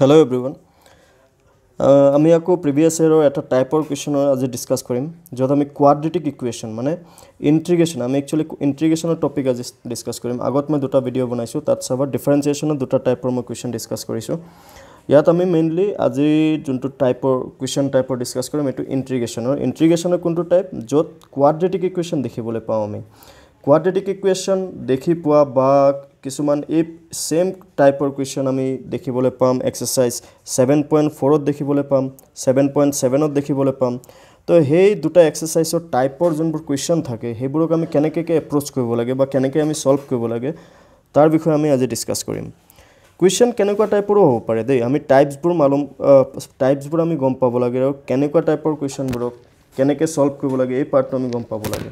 Hello' everyone uh, আমি আকৌ previous ইয়েৰৰ এটা টাইপৰ কুৱেশ্যনৰ আজি ডিছকাছ কৰিম য'ত আমি কোৱাড্ৰেটিক ইকুৱেশ্যন মানে ইণ্টিগ্ৰেশ্যন আমি একচুৱেলি ইণ্টিগ্ৰেশ্যনৰ টপিক আজি ডিছকাছ কৰিম আগত মই দুটা ভিডিঅ' বনাইছোঁ তাত চাবা ডিফাৰেঞ্চিয়েশ্যনৰ দুটা টাইপৰ মই কুৱেশ্যন ডিছকাছ কৰিছোঁ ইয়াত আমি মেইনলি আজি যোনটো টাইপৰ কুৱেশ্যন টাইপৰ ডিছকাছ কৰিম এইটো ইণ্টিগ্ৰেশ্যনৰ ইণ্টিগ্ৰেশ্যনৰ কোনটো টাইপ য'ত কোৱাড্ৰেটিক ইকুৱেশ্যন দেখিবলৈ পাওঁ আমি কোৱাড্ৰেটিক ইকুৱেশ্যন দেখি পোৱা বা কিছুমান এই চেম টাইপৰ কুৱেশ্যন আমি দেখিবলৈ পাম এক্সাৰচাইজ ছেভেন পইণ্ট ফ'ৰত দেখিবলৈ পাম ছেভেন পইণ্ট ছেভেনত দেখিবলৈ পাম তো সেই দুটা এক্সাৰচাইজৰ টাইপৰ যোনবোৰ কুৱেশ্যন থাকে সেইবোৰক আমি কেনেকৈ এপ্ৰ'চ কৰিব লাগে বা কেনেকৈ আমি ছল্ভ কৰিব লাগে তাৰ বিষয়ে আমি আজি ডিছকাছ কৰিম কুৱেশ্যন কেনেকুৱা টাইপৰো হ'ব পাৰে দেই আমি টাইপছবোৰ মালুম টাইপছবোৰ আমি গম পাব লাগে আৰু কেনেকুৱা টাইপৰ কুৱেশ্যনবোৰক কেনেকৈ ছল্ভ কৰিব লাগে এই পাৰ্টটো আমি গম পাব লাগে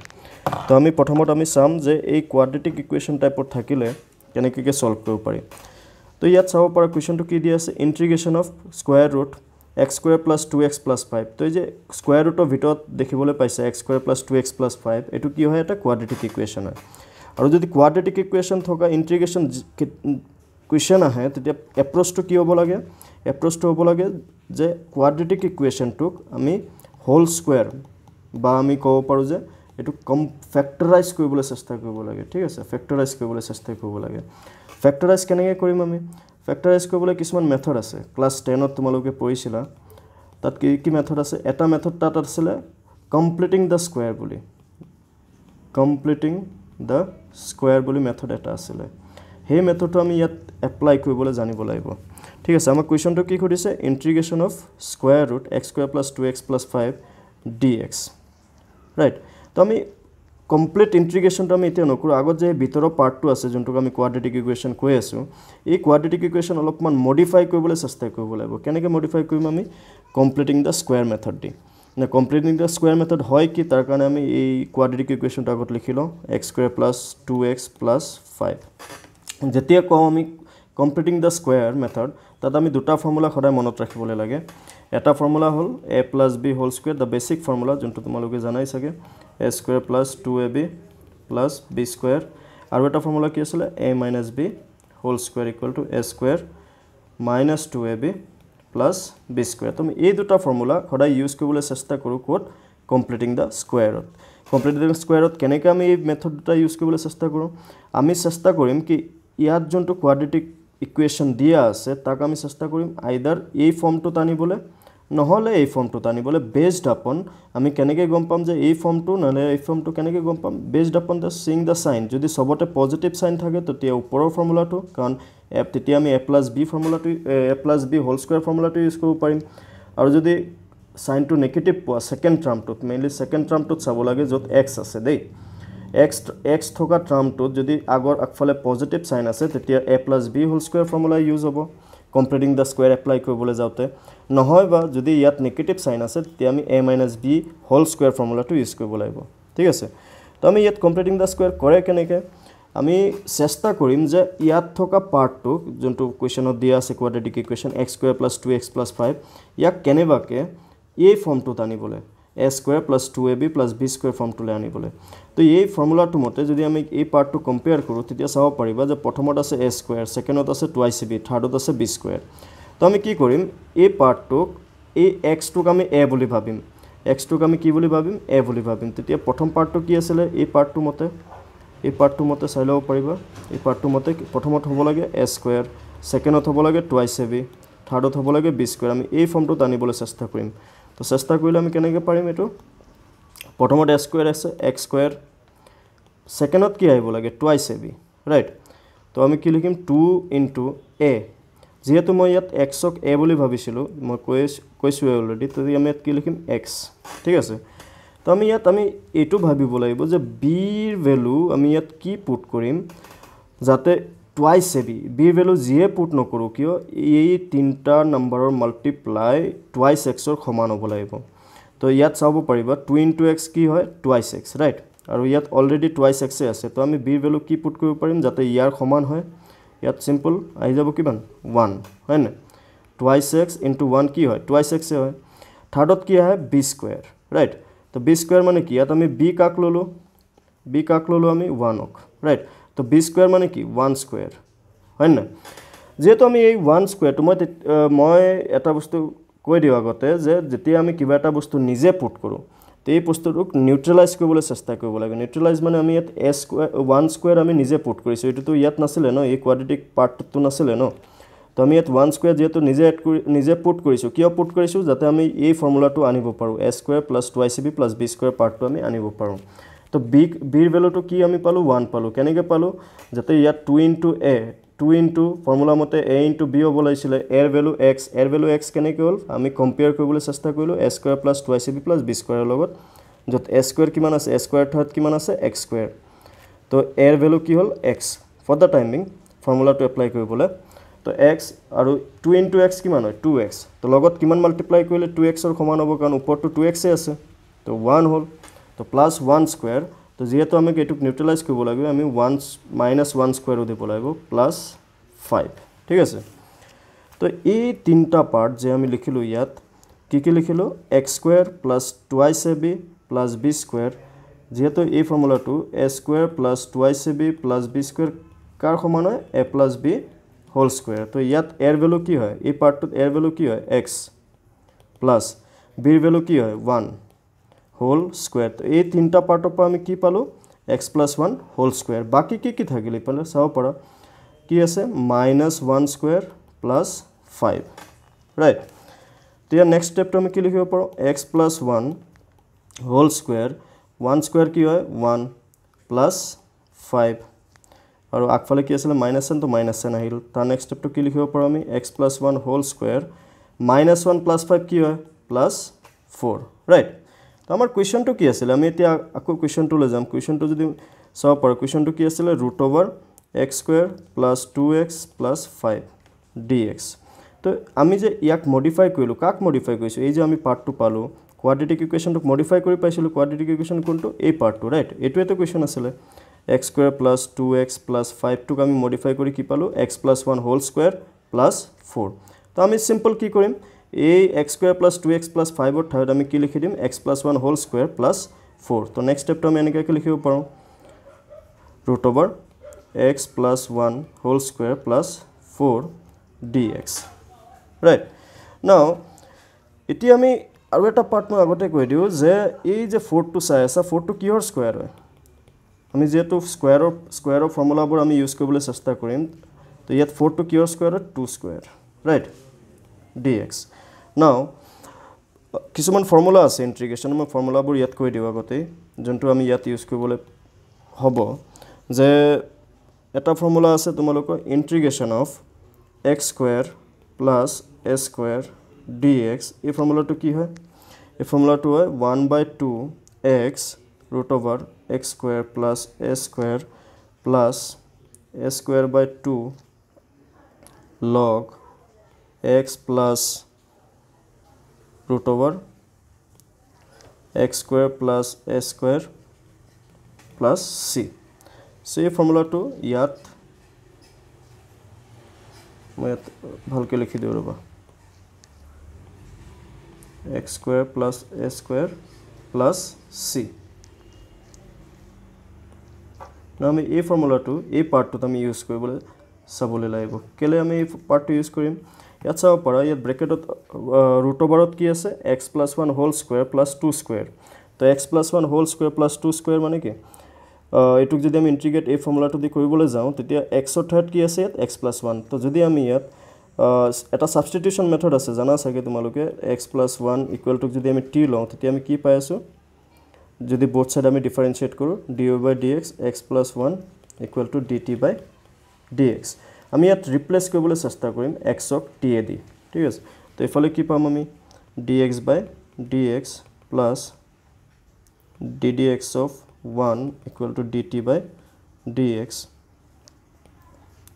তো আমি প্ৰথমত আমি চাম যে এই কোৱাড্ৰেটিক ইকুৱেশ্যন টাইপত থাকিলে কেনেকৈ চল্ভ কৰিব পাৰি তো ইয়াত চাব পাৰা কুৱেশ্যনটো কি দি আছে integration of square root x square plus two x plus five তো এই যে স্কুৱাৰ ৰুটৰ ভিতৰত দেখিবলৈ পাইছে x square plus two x plus five এইটো কি হয় এটা কোৱাড্ৰেটিক ইকুৱেশ্যন হয় আৰু যদি কোৱাড্ৰেটিক ইকুৱেশ্যন থকা ইণ্টিগ্ৰেশ্যন কুৱেশ্যন আহে তেতিয়া এপ্ৰ'চটো কি হ'ব লাগে এপ্ৰ'চটো হ'ব লাগে যে কোৱাড্ৰেটিক ইকুৱেশ্যনটোক আমি হোল স্কুৱেৰ বা আমি ক'ব পাৰোঁ যে এইটো কম ফেক্টৰাইজ কৰিবলৈ চেষ্টা কৰিব লাগে ঠিক আছে ফেক্টৰাইজ কৰিবলৈ চেষ্টা কৰিব লাগে ফেক্টৰাইজ কেনেকৈ কৰিম আমি ফেক্টৰাইজ কৰিবলৈ কিছুমান মেথড আছে ক্লাছ টেনত তোমালোকে পঢ়িছিলা তাত কি কি মেথড আছে এটা মেথড তাত আছিলে কমপ্লিটিং দ্য স্কুৱেৰ বুলি কমপ্লিটিং দ্য স্কুৱেৰ বুলি মেথড এটা আছিলে সেই মেথডটো আমি ইয়াত এপ্লাই কৰিবলৈ জানিব লাগিব ঠিক আছে আমাৰ কুৱেশ্যনটো কি সুধিছে integration of square root x square plus two x plus five d x right তো আমি কমপ্লিট ইন্ট্ৰিগেশ্যনটো আমি এতিয়া নকৰোঁ আগত যে ভিতৰৰ পাৰ্টটো আছে যোনটোক আমি কোৱাড্ৰেটিক ইকুৱেশ্যন কৈ আছোঁ এই কোৱাড্ৰেটিক ইকুৱেশ্যন অলপমান মডিফাই কৰিবলৈ চেষ্টা কৰিব লাগিব কেনেকৈ মডিফাই কৰিম আমি কমপ্লিটিং দ্য স্কুৱেৰ মেথড দি নে কমপ্লিটিং দ্য স্কুৱেৰ মেথড হয় কি তাৰ কাৰণে আমি এই কোৱাড্ৰেটিক ইকুৱেশ্যনটো আগত লিখি লওঁ x square plus two x plus five যেতিয়া কওঁ আমি কমপ্লিটিং দ্য স্কুৱেৰ মেথড তাত আমি দুটা ফৰ্মুলা সদায় মনত ৰাখিবলৈ লাগে এটা ফৰ্মুলা হ'ল এ প্লাছ বি হ'ল স্কুৱেৰ দ্য বেচিক ফৰ্মুলা যোনটো তোমালোকে জানাই চাগে a square plus two a b plus b square আৰু এটা ফৰ্মুলা কি আছিলে a minus b whole square equal to a square minus two a b plus b square তুমি এই দুটা ফৰ্মুলা সদায় ইউজ কৰিবলৈ চেষ্টা কৰোঁ ক'ত কমপ্লিটিং দ্য স্কুৱেৰত কমপ্লিটিং স্কুৱেৰত কেনেকৈ আমি এই মেথড দুটা ইউজ কৰিবলৈ চেষ্টা কৰোঁ আমি চেষ্টা কৰিম কি ইয়াত যোনটো কোৱাড্ৰেটিক ইকুৱেশ্যন দিয়া আছে তাক আমি চেষ্টা কৰিম আইডাৰ এই ফৰ্মটোত আনিবলৈ নহ'লে এই ফৰ্মটোত আনিবলৈ বেষ্ট আপন আমি কেনেকৈ গম পাম যে এই ফৰ্মটো নহ'লে এই ফৰ্মটো কেনেকৈ গম পাম বেষ্ট আপন দ্য চিং দ্য চাইন যদি চবতে পজিটিভ চাইন থাকে তেতিয়া ওপৰৰ ফৰ্মুলাটো কাৰণ এপ তেতিয়া আমি এ প্লাছ বি ফৰ্মুলাটো a plus b whole square ফৰ্মুলাটো ইউজ কৰিব পাৰিম আৰু যদি চাইনটো নেগেটিভ পোৱা ছেকেণ্ড ট্ৰাম্পটোত মেইনলি ছেকেণ্ড ট্ৰাম্পটোত চাব লাগে য'ত এক্স আছে দেই এক্স এক্স থকা ট্ৰাম্পটোত যদি আগৰ আগফালে পজিটিভ চাইন আছে তেতিয়া a plus b whole square formula use হ'ব কমপ্লিটিং দ্য স্কুৱেৰ এপ্লাই কৰিবলৈ যাওঁতে নহয় বা যদি ইয়াত নেগেটিভ চাইন আছে তেতিয়া আমি a minus b whole square ফৰ্মুলাটো ইউজ কৰিব লাগিব ঠিক আছে তো আমি ইয়াত কমপ্লিটিং দ্য স্কুৱেৰ কৰে কেনেকৈ আমি চেষ্টা কৰিম যে ইয়াত থকা পাৰ্টটো যোনটো কুৱেশ্যনত দিয়া আছে quarter degree question x square plus two x plus five ইয়াক কেনেবাকৈ এই ফৰ্মটোত আনিবলৈ a square plus two a b plus b square ফৰ্মটোলৈ আনিবলৈ তো এই ফৰ্মুলাটো মতে যদি আমি এই পাৰ্টটো কম্পেয়াৰ কৰোঁ তেতিয়া চাব পাৰিবা যে প্ৰথমত আছে এ স্কুৱেৰ ছেকেণ্ডত আছে টু আই চি বি থাৰ্ডত আছে বি স্কুৱেৰ তো আমি কি কৰিম এই পাৰ্টটোক এই এক্সটোক আমি এ বুলি ভাবিম এক্সটোক আমি কি বুলি ভাবিম এ বুলি ভাবিম তেতিয়া প্ৰথম পাৰ্টটো কি আছিলে এই পাৰ্টটো মতে এই পাৰ্টটো মতে চাই ল'ব পাৰিবা এই পাৰ্টটো মতে প্ৰথমত হ'ব লাগে এ স্কুৱেৰ ছেকেণ্ডত হ'ব লাগে টু আই চি বি থাৰ্ডত হ'ব লাগে বি স্কুৱেৰ আমি এই ফৰ্মটোত আনিবলৈ চেষ্টা কৰিম তো চেষ্টা কৰিলে আমি কেনেকৈ পাৰিম এইটো প্ৰথমত এস্কুৱেৰ আছে এক্স স্কুৱেৰ ছেকেণ্ডত কি আহিব লাগে টুৱাইছ এ বি ৰাইট তো আমি কি লিখিম টু ইনটু এ যিহেতু মই ইয়াত এক্সক এ বুলি ভাবিছিলোঁ মই কৈ কৈছোঁ অলৰেডি তেতিয়া আমি ইয়াত কি লিখিম এক্স ঠিক আছে তো আমি ইয়াত আমি এইটো ভাবিব লাগিব যে বিৰ ভেলু আমি ইয়াত কি পুট কৰিম যাতে টুৱাই চেভি বিৰ ভেলু যিয়ে পুট নকৰোঁ কিয় এই তিনিটা নম্বৰৰ মাল্টিপ্লাই টুৱাইচ এক্সৰ সমান হ'ব লাগিব তো ইয়াত চাব পাৰিবা টু ইন টু এক্স কি হয় টুৱাইচ এক্স ৰাইট আৰু ইয়াত অলৰেডি টুৱাইচ এক্সেই আছে তো আমি বিৰ ভেলু কি পুট কৰিব পাৰিম যাতে ইয়াৰ সমান হয় ইয়াত চিম্পল আহি যাব কিমান ওৱান হয়নে টুৱাইচ এক্স ইনটু ওৱান কি হয় টুৱাইচ এক্সেই হয় থাৰ্ডত কি আহে বি স্কুৱেৰ ৰাইট তো বি স্কুৱেৰ মানে কি ইয়াত আমি বি কাক ল'লোঁ বি কাক ল'লোঁ আমি ওৱানক ৰাইট তো বি স্কুৱেৰ মানে কি ওৱান স্কুৱেৰ হয়নে যিহেতু আমি এই ওৱান স্কুৱেৰটো মই মই এটা বস্তু কৈ দিওঁ আগতে যে যেতিয়া আমি কিবা এটা বস্তু নিজে পুট কৰোঁ এই বস্তুটোক নিউট্ৰেলাইজ কৰিবলৈ চেষ্টা কৰিব লাগে নিউট্ৰেলাইজ মানে আমি ইয়াত এ স্কুৱেৰ ওৱান স্কুৱেৰ আমি নিজে পুট কৰিছোঁ এইটোতো ইয়াত নাছিলে ন এই কোৱাড্ৰেটিক পাৰ্টটোতো নাছিলে ন তো আমি ইয়াত ওৱান স্কুৱেৰ যিহেতু নিজে এড কৰি নিজে পুট কৰিছোঁ কিয় পুট কৰিছোঁ যাতে আমি এই ফৰ্মুলাটো আনিব পাৰোঁ a plus two I C b plus b square পাৰ্টটো আমি আনিব পাৰোঁ তো বি বিৰ ভেলুটো কি আমি পালোঁ ওৱান পালোঁ কেনেকৈ পালোঁ যাতে ইয়াত two into a two into formula মতে এ ইনটু বি হ'ব লাগিছিলে এৰ ভেলু এক্স এৰ ভেলু এক্স কেনেকৈ হ'ল আমি কম্পেয়াৰ কৰিবলৈ চেষ্টা কৰিলোঁ a square plus two I C b plus b স্কুৱাৰৰ লগত য'ত এ স্কুৱেৰ কিমান আছে এ স্কুৱাৰ থাৰ্ড কিমান আছে এক্স স্কুৱেৰ তো এৰ ভেলু কি হ'ল এক্স ফৰ দ্য টাইমিং ফৰ্মুলাটো এপ্লাই কৰিবলৈ তো এক্স আৰু টু ইনটু এক্স কিমান হয় টু এক্স তো লগত কিমান মাল্টিপ্লাই কৰিলে টু এক্সৰ সমান হ'ব কাৰণ ওপৰটো টু এক্সেই আছে তো ওৱান হ'ল তো প্লাছ ওৱান স্কুৱেৰ তো যিহেতু আমি এইটোক নিউট্ৰেলাইজ কৰিব লাগিব আমি ওৱান মাইনাছ ওৱান স্কুৱেৰো দিব লাগিব প্লাছ ফাইভ ঠিক আছে তো এই তিনিটা পাৰ্ট যে আমি লিখিলোঁ ইয়াত কি কি লিখিলোঁ x square plus twice a b plus b square যিহেতু এই ফৰ্মুলাটো a square plus twice a b plus b square কাৰ সমান হয় a plus b whole square তো ইয়াত এৰ ভেলু কি হয় এই পাৰ্টটোত এৰ ভেলু কি হয় এক্স প্লাছ বিৰ ভেলু কি হয় ওৱান হোল স্কুৱেৰ এই তিনিটা পাৰ্টৰ পৰা আমি কি পালোঁ x plus one whole square বাকী কি কি থাকিল ইফালে চাব পাৰা কি আছে minus one square plus five right এতিয়া নেক্সট ষ্টেপটো আমি কি লিখিব পাৰোঁ x plus one whole square one square কি হয় ওৱান প্লাছ ফাইভ আৰু আগফালে কি আছিলে মাইনাছ টেন ত' মাইনাছ টেন আহিল তাৰ নেক্সট ষ্টেপটো কি লিখিব পাৰোঁ আমি x plus one whole square minus one plus five কি হয় প্লাছ ফ'ৰ ৰাইট তো আমাৰ কুৱেশ্যনটো কি আছিলে আমি এতিয়া আকৌ কুৱেশ্যনটো লৈ যাম কুৱেশ্যনটো যদি চাব পাৰোঁ কুৱেশ্যনটো কি আছিলে root over x square plus two x plus five d x তো আমি যে ইয়াক মডিফাই কৰিলোঁ কাক মডিফাই কৰিছোঁ এই যে আমি পাৰ্টটো পালোঁ কোৱাড্ৰেটিক ইকুৱেশ্যনটোক মডিফাই কৰি পাইছিলোঁ কোৱাড্ৰেটিক ইকুৱেশ্যন কোনটো এই পাৰ্টটো ৰাইট এইটোৱেতো কুৱেশ্যন আছিলে x square plus two x plus ফাইভটোক আমি মডিফাই কৰি কি পালোঁ x plus one whole square plus four তো আমি চিম্পল কি কৰিম এই x square plus two x plus ফাইভৰ ঠাইত আমি কি লিখি দিম x plus one whole square plus four ত' নেক্সট ষ্টেপটো আমি এনেকুৱাকৈ লিখিব পাৰোঁ root over x plus one whole square plus four d x right now এতিয়া আমি আৰু এটা পাৰ্ট মই আগতে কৈ দিওঁ যে এই যে ফ'ৰ্থটো চাই আছা ফ'ৰ্থটো কিহৰ স্কুৱেৰ হয় আমি যিহেতু স্কুৱেৰৰ স্কুৱেৰৰ ফৰ্মুলাবোৰ আমি ইউজ কৰিবলৈ চেষ্টা কৰিম ত' ইয়াত ফ'ৰ্থটো কিহৰ স্কুৱেৰ হয় two square right d x now किसुमोन फार्मूला আছে ইন্টিগ্রেশনৰ ফৰমুলাবোৰ ইয়াত কৰি দিবা গতে যন্তু আমি ইয়াত ইউজ কৰিবলৈ হব যে এটা ফৰমুলা আছে তোমালোকৰ integration of x square plus s square dx এই ফৰমুলাটো কি হয় এই ফৰমুলাটো হয় 1/2 x root over x square plus s square plus s square by 2 log x প্লাস root over x square plus a square plus c. So, a formula to yat mayat bhalke likhi de uruba x square plus a square plus c. Now, me a formula to a part to the me use square sabole laibo. Kele ame a part to use square. ইয়াত চাব পাৰা ইয়াত ব্ৰেকেটত root অভাৰত কি আছে x plus one whole square plus two square তো x plus one whole square plus two square মানে কি এইটোক যদি আমি ইণ্টিগ্ৰেট এই ফৰ্মুলাটো দি কৰিবলৈ যাওঁ তেতিয়া এক্সৰ ঠাইত কি আছে ইয়াত এক্স প্লাছ ওৱান তো যদি আমি ইয়াত এটা ছাবষ্টিটিউচন মেথড আছে জানা চাগে তোমালোকে এক্স প্লাছ ওৱান ইকুৱেল টুক যদি আমি টি লওঁ তেতিয়া আমি কি পাই আছোঁ যদি বৰ্থ ছাইড আমি ডিফাৰেঞ্চিয়েট কৰোঁ d o' by d x x plus one equal to d t by d x আমি ইয়াত ৰিপ্লেস কৰিবলৈ চেষ্টা কৰিম এক্সক টি এ দি ঠিক আছে তো এইফালে কি পাম আমি d x by d x plus d d x of one equal to d t by d x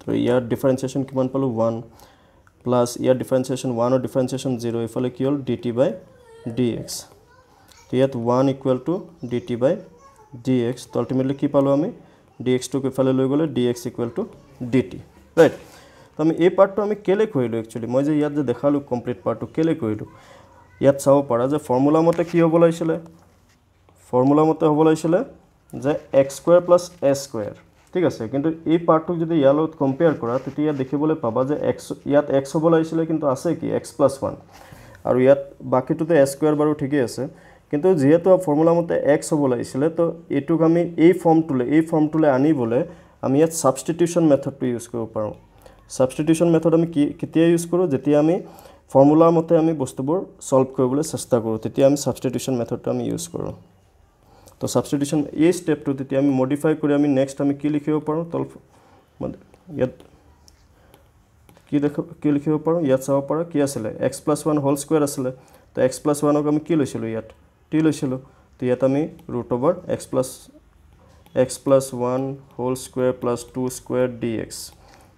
তো ইয়াৰ ডিফাৰেঞ্চিয়েশ্যন কিমান পালোঁ ওৱান প্লাছ ইয়াৰ ডিফাৰেঞ্চিয়েশ্যন ওৱানৰ ডিফাৰেঞ্চিয়েশ্যন জিৰ' এইফালে কি হ'ল d t by d x তো ইয়াত one equal to d t by d x তো আল্টিমেটলি কি পালোঁ আমি ডি এক্সটোক এইফালে লৈ গ'লে d x equal to d t right তো আমি এই পাৰ্টটো আমি কেলে কৰিলোঁ একচুৱেলি মই যে ইয়াত যে দেখালোঁ কমপ্লিট পাৰ্টটো কেলে কৰিলোঁ ইয়াত চাব পাৰা যে ফৰ্মুলা মতে কি হ'ব লাগিছিলে ফৰ্মুলা মতে হ'ব লাগিছিলে যে x square plus s square ঠিক আছে কিন্তু এই পাৰ্টটোক যদি ইয়াৰ লগত কম্পেয়াৰ কৰা তেতিয়া ইয়াত দেখিবলৈ পাবা যে এক্স ইয়াত এক্স হ'ব লাগিছিলে কিন্তু আছে কি এক্স প্লাছ ওৱান আৰু ইয়াত বাকীটোতে এছ স্কুৱেৰ বাৰু ঠিকেই আছে কিন্তু যিহেতু ফৰ্মুলা মতে এক্স হ'ব লাগিছিলে তো এইটোক আমি এই ফৰ্মটোলৈ এই ফৰ্মটোলৈ আনিবলৈ আমি ইয়াত ছাবষ্টিটিউশ্যন মেথডটো ইউজ কৰিব পাৰোঁ ছাবষ্টিটিউশ্যন মেথড আমি কি কেতিয়া ইউজ কৰোঁ যেতিয়া আমি ফৰ্মুলাৰ মতে আমি বস্তুবোৰ ছল্ভ কৰিবলৈ চেষ্টা কৰোঁ তেতিয়া আমি ছাবষ্টিটিউশ্যন মেথডটো আমি ইউজ কৰোঁ তো ছাবষ্টিটিউশ্যন এই ষ্টেপটো তেতিয়া আমি মডিফাই কৰি আমি নেক্সট আমি কি লিখিব পাৰোঁ তল ইয়াত কি দেখ কি লিখিব পাৰোঁ ইয়াত চাব পাৰোঁ কি আছিলে x plus one whole square আছিলে তো এক্স প্লাছ ওৱানক আমি কি লৈছিলোঁ ইয়াত টি লৈছিলোঁ তো ইয়াত আমি root over x plus x plus 1 whole square plus 2 square dx.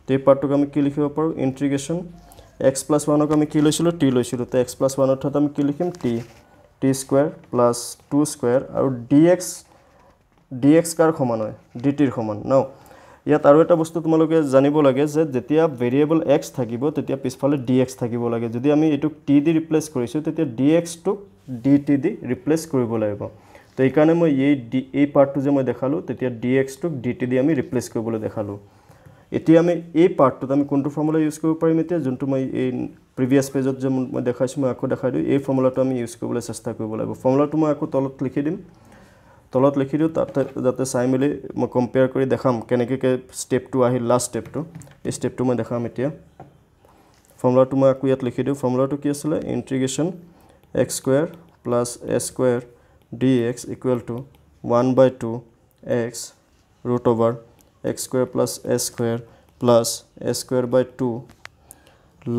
The part to come kill you upper integration x plus 1 come kill you t lo shulu. The x plus 1 to them kill him t t square plus 2 square our dx dx car common dt common now. ইয়াত আৰু এটা বস্তু তোমালোকে জানিব লাগে যে যেতিয়া variable x থাকিব তেতিয়া পিছফালে ডি এক্স থাকিব লাগে যদি আমি এইটোক টি দি ৰিপ্লেচ কৰিছোঁ তেতিয়া ডি এক্সটোক ডি টি দি ৰিপ্লেচ কৰিব লাগিব তো এইকাৰণে মই এই ডি এই পাৰ্টটো যে মই দেখালোঁ তেতিয়া ডি এক্সটোক ডি টি দি আমি ৰিপ্লেচ কৰিবলৈ দেখালোঁ এতিয়া আমি এই পাৰ্টটোত আমি কোনটো ফৰ্মুলা ইউজ কৰিব পাৰিম এতিয়া যোনটো মই এই প্ৰিভিয়াছ পেজত যে মই দেখাইছোঁ মই আকৌ দেখাই দিওঁ এই ফৰ্মুলাটো আমি ইউজ কৰিবলৈ চেষ্টা কৰিব লাগিব ফৰ্মুলাটো মই আকৌ তলত লিখি দিম তলত লিখি দিওঁ তাতে যাতে চাই মেলি মই কম্পেয়াৰ কৰি দেখাম কেনেকৈ ষ্টেপটো আহিল লাষ্ট ষ্টেপটো এই ষ্টেপটো মই দেখাম এতিয়া ফৰ্মুলাটো মই আকৌ ইয়াত লিখি দিওঁ ফৰ্মুলাটো কি আছিলে integration x square plus a square dx equal to 1 by 2 x root over x square plus s square plus s square by 2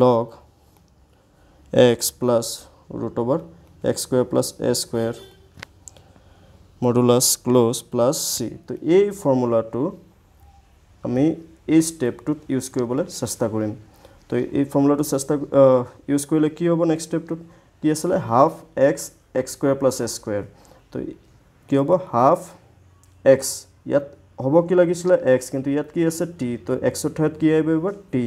log x plus root over x square plus s square modulus close plus c to a formula to আমি এই স্টেপটোত use কৰিবলৈ চেষ্টা কৰিম তো এই ফৰ্মুলাটো চেষ্টা use কৰিলে কি হ'ব নেক্সট ষ্টেপটোত কি আছিলে half x x square plus a square তো কি হ'ব হাফ এক্স ইয়াত হ'ব কি লাগিছিলে এক্স কিন্তু ইয়াত কি আছে টি তো এক্সৰ ঠাইত কি আহিব এইবাৰ t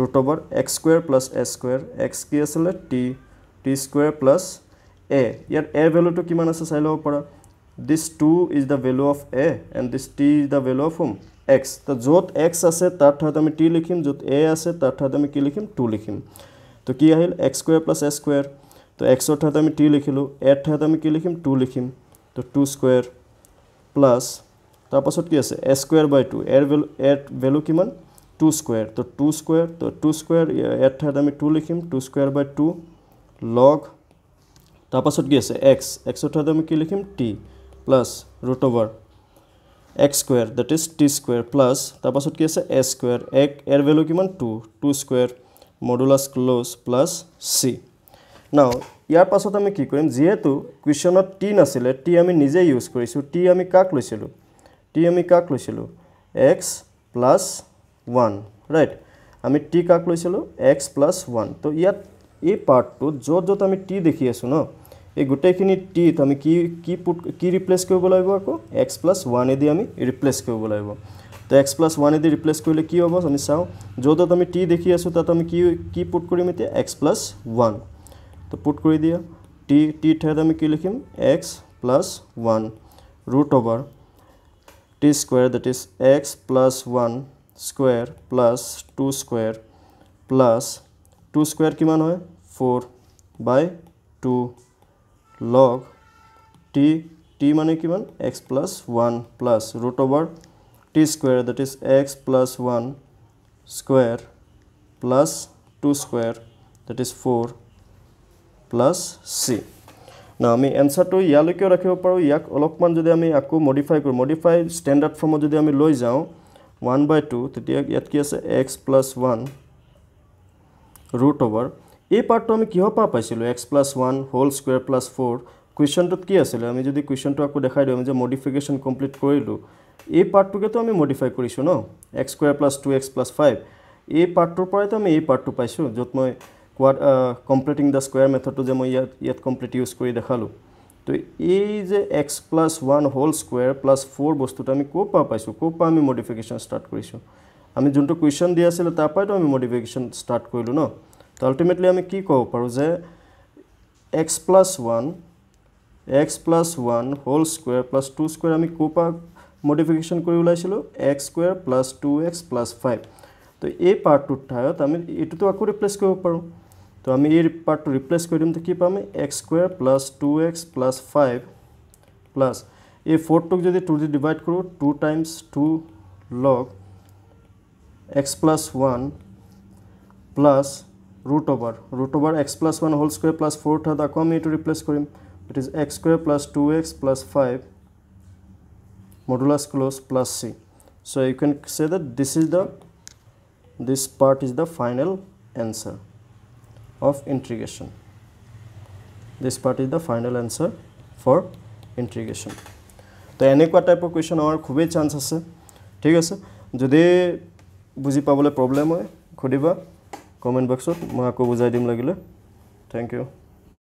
root over x square plus a square x কি আছিলে t t square plus a ইয়াত এ ভেলুটো কিমান আছে চাই ল'ব পাৰা this two is the value of a and this t is the value of home x তো য'ত এক্স আছে তাৰ ঠাইত আমি টি লিখিম য'ত এ আছে তাৰ ঠাইত আমি কি লিখিম টু লিখিম তো কি আহিল x square plus a square তো x এর ঠা আমি t লিখিলু @ ঠা আমি কি লিখিম 2 লিখিম তো 2 স্কয়ার প্লাস তারপর কি আছে s স্কয়ার বাই 2 এর ভ্যালু @ ভ্যালু কিমান 2 স্কয়ার তো 2 স্কয়ার তো 2 স্কয়ার @ ঠা আমি 2 লিখিম 2 স্কয়ার বাই 2 লগ তারপর কি আছে x x এর ঠা আমি কি লিখিম t plus √ x square that is t square plus তারপর কি আছে s স্কয়ার 1 এর ভ্যালু কিমান 2 2 square modulus close plus c now ইয়াৰ পাছত আমি কি কৰিম যিহেতু কুৱেশ্যনত টি নাছিলে টি আমি নিজে ইউজ কৰিছোঁ টি আমি কাক লৈছিলোঁ টি আমি কাক লৈছিলোঁ এক্স প্লাছ ওৱান ৰাইট আমি টি কাক লৈছিলোঁ এক্স প্লাছ ওৱান তো ইয়াত এই পাৰ্টটোত য'ত য'ত আমি টি দেখি আছোঁ ন এই গোটেইখিনি টিত আমি কি কি পুট কি ৰিপ্লেচ কৰিব লাগিব আকৌ এক্স প্লাছ ওৱানেদি আমি ৰিপ্লেচ কৰিব লাগিব তো এক্স প্লাছ ওৱানেদি ৰিপ্লেচ কৰিলে কি হ'ব আমি চাওঁ য'ত য'ত আমি টি দেখি আছোঁ তাত আমি কি কি পুট কৰিম এতিয়া এক্স প্লাছ ওৱান तो पुट कर दिया टी टी ठहरा आम कि लिखीम x plus one root over t square that is x plus one square plus two square plus two square कि four by two log t t मान कि x plus one plus root over t square that is x plus one square plus two square that is four plus c না আমি এনসাৰটো ইয়ালৈকেও ৰাখব পাৰো ইয়াক অলপমান যদি আমি আকু মডিফাই করো মডিফাই স্ট্যান্ডার্ড ফর্ম যদি আমি লৈ যাও 1 বাই টু তেতিয়া ইয়াত কি আছে x plus one root over এই পার্টটো আমি কিহ পা পাইছিলোঁ x plus one whole square plus four কুয়েশনটোত কি আছিলে আমি যদি কুয়েশনটো আকু দেখাই দিওঁ আমি যে মডিফিকেশন কমপ্লিট কৰিলোঁ এই পাৰ্টটুকেতো আমি মডিফাই কৰিছোঁ ন x square plus two x plus five এই পাৰ্টটোৰ পৰে আমি এই পাৰ্টটো পাইছোঁ য'ত মই কোৱাড কমপ্লিটিং দ্য স্কুৱেৰ মেথডটো যে মই ইয়াত ইয়াত কমপ্লিট ইউজ কৰি দেখালোঁ তো এই যে x plus one whole square plus four বস্তুটো আমি ক'ৰ পৰা পাইছোঁ ক'ৰ পৰা আমি মডিফিকেশ্যন ষ্টাৰ্ট কৰিছোঁ আমি যোনটো কুৱেশ্যন দিয়া আছিলে তাৰ পৰাইতো আমি মডিফিকেশ্যন ষ্টাৰ্ট কৰিলোঁ ন তো আল্টিমেটলি আমি কি ক'ব পাৰোঁ যে x plus one x plus one whole square plus two square আমি ক'ৰ পৰা মডিফিকেশ্যন কৰি ওলাইছিলোঁ x square plus two x plus five তো এই পাৰ্টটোৰ ঠাইত আমি এইটোতো আকৌ ৰিপ্লেচ কৰিব পাৰোঁ तो आमी ये पार्ट टू रिप्लेस करूँ तो की पामे x square plus 2x plus 5 plus ये 4 टुक जो दे 2 दे डिवाइड करो 2 times 2 log x plus 1 plus root over root over x plus 1 whole square plus 4 था दाखो आमी ये टू रिप्लेस करूँ it is x square plus 2x plus 5 modulus close plus c so you can say that this is the this part is the final answer of integration. This part is the final answer for integration. The any type of question or could be chances. Take us today. Buzi Pavla problem. Could comment box. Marco was Thank you.